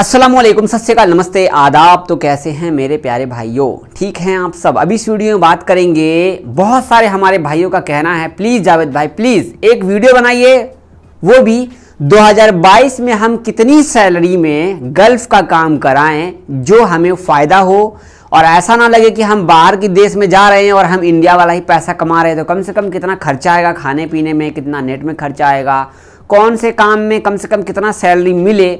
असलम सत्यकाल नमस्ते आदाब तो कैसे हैं मेरे प्यारे भाइयों ठीक हैं आप सब अभी इस वीडियो में बात करेंगे बहुत सारे हमारे भाइयों का कहना है प्लीज़ जावेद भाई प्लीज़ एक वीडियो बनाइए वो भी 2022 में हम कितनी सैलरी में गल्फ का काम कराएं जो हमें फ़ायदा हो और ऐसा ना लगे कि हम बाहर के देश में जा रहे हैं और हम इंडिया वाला ही पैसा कमा रहे हैं तो कम से कम कितना खर्चा आएगा खाने पीने में कितना नेट में खर्चा आएगा कौन से काम में कम से कम कितना सैलरी मिले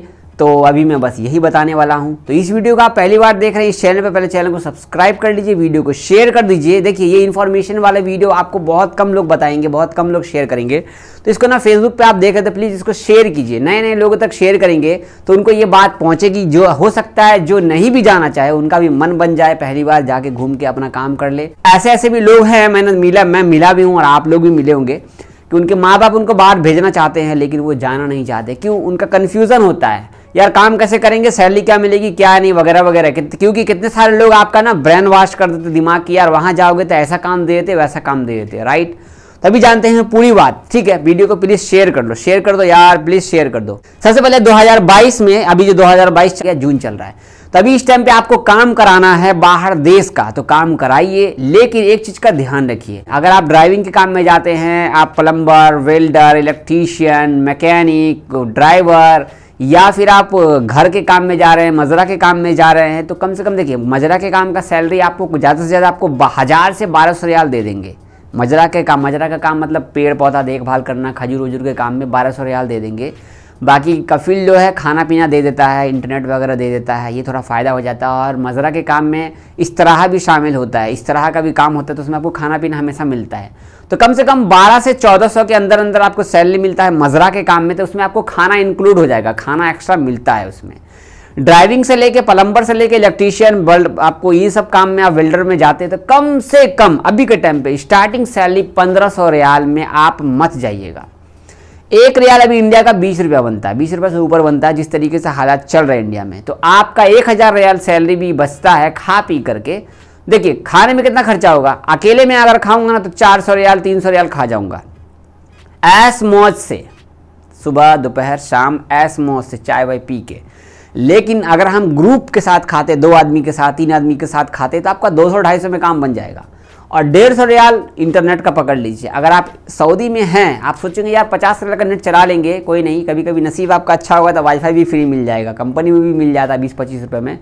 तो अभी मैं बस यही बताने वाला हूँ तो इस वीडियो का आप पहली बार देख रहे हैं इस चैनल पर पहले चैनल को सब्सक्राइब कर लीजिए वीडियो को शेयर कर दीजिए देखिए ये इन्फॉर्मेशन वाले वीडियो आपको बहुत कम लोग बताएंगे बहुत कम लोग शेयर करेंगे तो इसको ना फेसबुक पर आप देख रहे थे प्लीज़ इसको शेयर कीजिए नए नए लोगों तक शेयर करेंगे तो उनको ये बात पहुँचेगी जो हो सकता है जो नहीं भी जाना चाहे उनका भी मन बन जाए पहली बार जाके घूम के अपना काम कर ले ऐसे ऐसे भी लोग हैं मैंने मिला मैं मिला भी हूँ और आप लोग भी मिले होंगे कि उनके माँ बाप उनको बाहर भेजना चाहते हैं लेकिन वो जाना नहीं चाहते क्यों उनका कन्फ्यूज़न होता है यार काम कैसे करेंगे सैलरी क्या मिलेगी क्या नहीं वगैरह वगैरह क्योंकि कितने सारे लोग आपका ना ब्रेन वॉश कर देते दिमाग की यार वहाँ जाओगे तो ऐसा काम दे देते वैसा काम दे देते राइट तभी जानते हैं पूरी बात ठीक है वीडियो को प्लीज शेयर कर दो शेयर कर दो यार प्लीज शेयर कर दो सबसे पहले 2022 में अभी जो 2022 हजार जून चल रहा है तभी इस टाइम पे आपको काम कराना है बाहर देश का तो काम कराइए लेकिन एक चीज का ध्यान रखिए अगर आप ड्राइविंग के काम में जाते हैं आप plumber welder electrician mechanic driver या फिर आप घर के काम में जा रहे हैं मजरा के काम में जा रहे हैं तो कम से कम देखिए मजरा के काम का सैलरी आपको ज़्यादा से ज़्यादा आपको हज़ार से बारह सौ रियाल दे देंगे मजरा के काम मजरा का काम मतलब पेड़ पौधा देखभाल करना खजूर वजूर के काम में बारह सौ रियाल दे देंगे बाकी कफिल जो है खाना पीना दे देता है इंटरनेट वगैरह दे देता है ये थोड़ा फ़ायदा हो जाता है और मजरा के काम में इस तरह भी शामिल होता है इस तरह का भी काम होता है तो उसमें आपको खाना पीना हमेशा मिलता है तो कम से कम 12 से 1400 के अंदर अंदर आपको सैलरी मिलता है मजरा के काम में तो उसमें आपको खाना इंक्लूड हो जाएगा खाना एक्स्ट्रा मिलता है उसमें ड्राइविंग से लेके पलम्बर से लेके इलेक्ट्रीशियन वर्ल्ड आपको ये सब काम में आप वेल्डर में जाते हैं तो कम से कम अभी के टाइम पे स्टार्टिंग सैलरी पंद्रह सौ रियाल में आप मत जाइएगा एक रियाल अभी इंडिया का बीस रुपया बनता है बीस रुपये से ऊपर बनता है जिस तरीके से हालात चल रहे हैं इंडिया में तो आपका एक हज़ार रियाल सैलरी भी बचता है खा पी करके देखिए खाने में कितना खर्चा होगा अकेले में अगर खाऊंगा ना तो चार सौ रियाल तीन सौ रियाल खा जाऊंगा ऐस मौज से सुबह दोपहर शाम ऐस मौज से चाय वाय पी के लेकिन अगर हम ग्रुप के साथ खाते दो आदमी के साथ तीन आदमी के साथ खाते तो आपका दो सौ ढाई सौ में काम बन जाएगा और डेढ़ सौ रियाल इंटरनेट का पकड़ लीजिए अगर आप सऊदी में हैं आप सोचेंगे यार पचास रियाल का नेट चला लेंगे कोई नहीं कभी कभी नसीब आपका अच्छा होगा तो वाईफाई भी फ्री मिल जाएगा कंपनी में भी मिल जाता है बीस पच्चीस रुपये में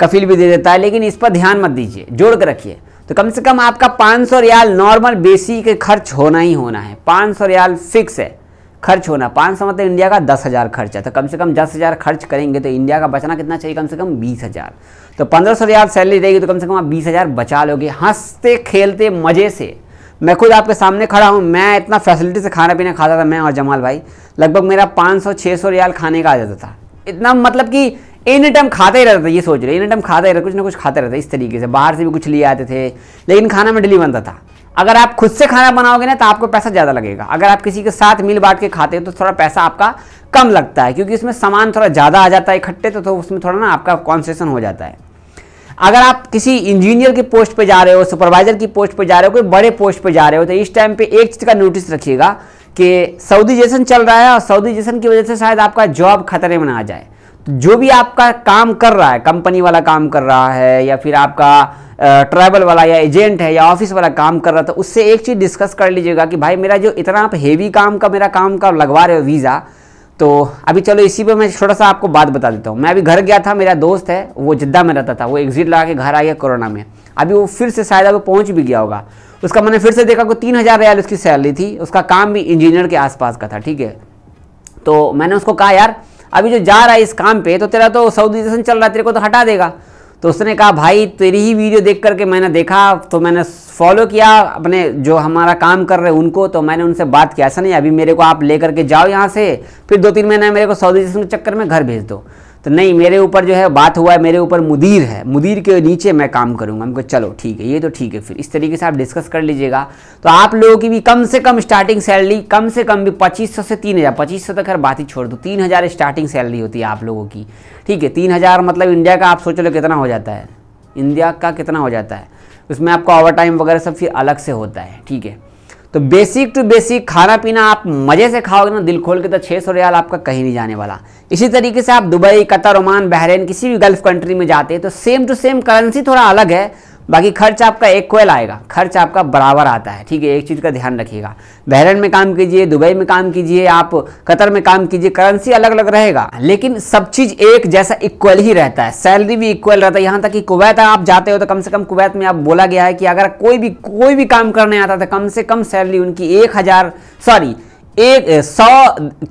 कफिल भी दे देता है लेकिन इस पर ध्यान मत दीजिए जोड़ कर रखिए तो कम से कम आपका सौ रियाल नॉर्मल बेसिक खर्च होना ही होना है सौ रियाल फिक्स है खर्च होना पाँच सौ मतलब इंडिया का दस हज़ार खर्च है तो कम से कम दस हज़ार खर्च करेंगे तो इंडिया का बचना कितना चाहिए कम से कम बीस हज़ार तो पंद्रह सौ रियाज सैलरी रहेगी तो कम से कम आप बीस हज़ार बचा लोगे हंसते खेलते मज़े से मैं खुद आपके सामने खड़ा हूँ मैं इतना फैसिलिटी से खाना पीना खाता था मैं और जमाल भाई लगभग मेरा पाँच सौ छः सौ रियाल खाने का आ जाता था इतना मतलब कि एनी टाइम खाते ही रहता था ये सोच रहे एनी टाइम खाता ही रहता कुछ ना कुछ खाते रहता इस तरीके से बाहर से भी कुछ लिए आते थे लेकिन खाना में डिली बनता था अगर आप खुद से खाना बनाओगे ना तो आपको पैसा ज़्यादा लगेगा अगर आप किसी के साथ मिल बांट के खाते हो तो थोड़ा पैसा आपका कम लगता है क्योंकि इसमें सामान थोड़ा ज़्यादा आ जाता है इकट्ठे तो, तो उसमें थोड़ा ना आपका कॉन्सेशन हो जाता है अगर आप किसी इंजीनियर की पोस्ट पर जा रहे हो सुपरवाइजर की पोस्ट पर जा रहे हो कोई बड़े पोस्ट पर जा रहे हो तो इस टाइम पर एक चीज़ का नोटिस रखिएगा कि सऊदी जैसन चल रहा है और सऊदी जैसन की वजह से शायद आपका जॉब खतरे में आ जाए तो जो भी आपका काम कर रहा है कंपनी वाला काम कर रहा है या फिर आपका ट्रैवल वाला या एजेंट है या ऑफिस वाला काम कर रहा था उससे एक चीज़ डिस्कस कर लीजिएगा कि भाई मेरा जो इतना आप हेवी काम का मेरा काम का लगवा रहे हो वीज़ा तो अभी चलो इसी पर मैं छोटा सा आपको बात बता देता हूँ मैं अभी घर गया था मेरा दोस्त है वो जिद्दा में रहता था वो एग्जिट लगा के घर आ गया कोरोना में अभी वो फिर से शायद अभी पहुँच भी गया होगा उसका मैंने फिर से देखा कि तीन हज़ार रियाल उसकी सैलरी थी उसका काम भी इंजीनियर के आसपास का था ठीक है तो मैंने उसको कहा यार अभी जो जा रहा है इस काम पे तो तेरा तो सऊदी चल रहा है तेरे को तो हटा देगा तो उसने कहा भाई तेरी ही वीडियो देख करके मैंने देखा तो मैंने फॉलो किया अपने जो हमारा काम कर रहे उनको तो मैंने उनसे बात किया ऐसा नहीं अभी मेरे को आप ले करके जाओ यहाँ से फिर दो तीन महीने मेरे को सऊदी के चक्कर में घर भेज दो तो नहीं मेरे ऊपर जो है बात हुआ है मेरे ऊपर मुदीर है मुदीर के नीचे मैं काम करूँगा हमको चलो ठीक है ये तो ठीक है फिर इस तरीके से आप डिस्कस कर लीजिएगा तो आप लोगों की भी कम से कम स्टार्टिंग सैलरी कम से कम भी पच्चीस से तीन हज़ार पच्चीस तक हर बात ही छोड़ दो तीन हज़ार स्टार्टिंग सैलरी होती है आप लोगों की ठीक है तीन हज़ार मतलब इंडिया का आप सोच लो कितना हो जाता है इंडिया का कितना हो जाता है उसमें आपका ओवर टाइम वगैरह सब फिर अलग से होता है ठीक है तो बेसिक टू बेसिक खाना पीना आप मज़े से खाओगे ना दिल खोल के तो छह सौ रियाल आपका कहीं नहीं जाने वाला इसी तरीके से आप दुबई कतर ओमान बहरीन किसी भी गल्फ़ कंट्री में जाते हैं तो सेम टू सेम करेंसी थोड़ा अलग है बाकी खर्च आपका एक कोयल आएगा खर्च आपका बराबर आता है ठीक है एक चीज़ का ध्यान रखिएगा बहरन में काम कीजिए दुबई में काम कीजिए आप कतर में काम कीजिए करेंसी अलग अलग रहेगा लेकिन सब चीज़ एक जैसा इक्वल ही रहता है सैलरी भी इक्वल रहता है यहाँ तक कि कुवैत आप जाते हो तो कम से कम कुवैत में आप बोला गया है कि अगर कोई भी कोई भी काम करने आता था तो कम से कम सैलरी उनकी एक हज़ार सॉरी एक सौ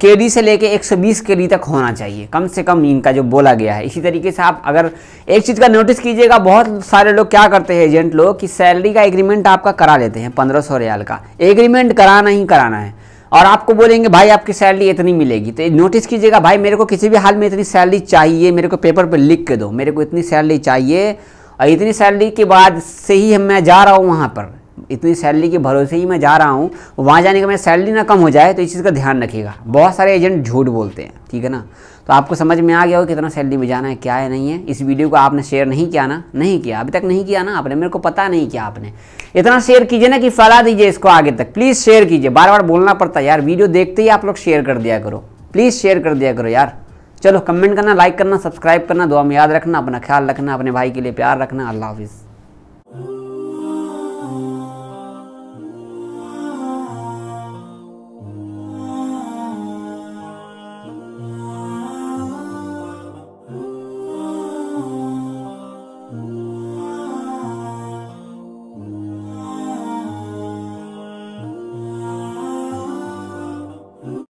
के डी से लेके 120 के डी तक होना चाहिए कम से कम इनका जो बोला गया है इसी तरीके से आप अगर एक चीज़ का नोटिस कीजिएगा बहुत सारे लोग क्या करते हैं एजेंट लोग कि सैलरी का एग्रीमेंट आपका करा लेते हैं पंद्रह सौ रियाल का एग्रीमेंट कराना ही कराना है और आपको बोलेंगे भाई आपकी सैलरी इतनी मिलेगी तो नोटिस कीजिएगा भाई मेरे को किसी भी हाल में इतनी सैलरी चाहिए मेरे को पेपर पर लिख के दो मेरे को इतनी सैलरी चाहिए और इतनी सैलरी के बाद से ही मैं जा रहा हूँ वहाँ पर इतनी सैलरी के भरोसे ही मैं जा रहा हूँ वहाँ जाने का मेरी सैलरी ना कम हो जाए तो इस चीज़ का ध्यान रखिएगा बहुत सारे एजेंट झूठ बोलते हैं ठीक है ना तो आपको समझ में आ गया हो कितना सैलरी में जाना है क्या है नहीं है इस वीडियो को आपने शेयर नहीं किया ना नहीं किया अभी तक नहीं किया ना आपने मेरे को पता नहीं किया आपने इतना शेयर कीजिए ना कि फैला दीजिए इसको आगे तक प्लीज़ शेयर कीजिए बार बार बोलना पड़ता है यार वीडियो देखते ही आप लोग शेयर कर दिया करो प्लीज़ शेयर कर दिया करो यार चलो कमेंट करना लाइक करना सब्सक्राइब करना दुआ में याद रखना अपना ख्याल रखना अपने भाई के लिए प्यार रखना अल्लाह हाफिज़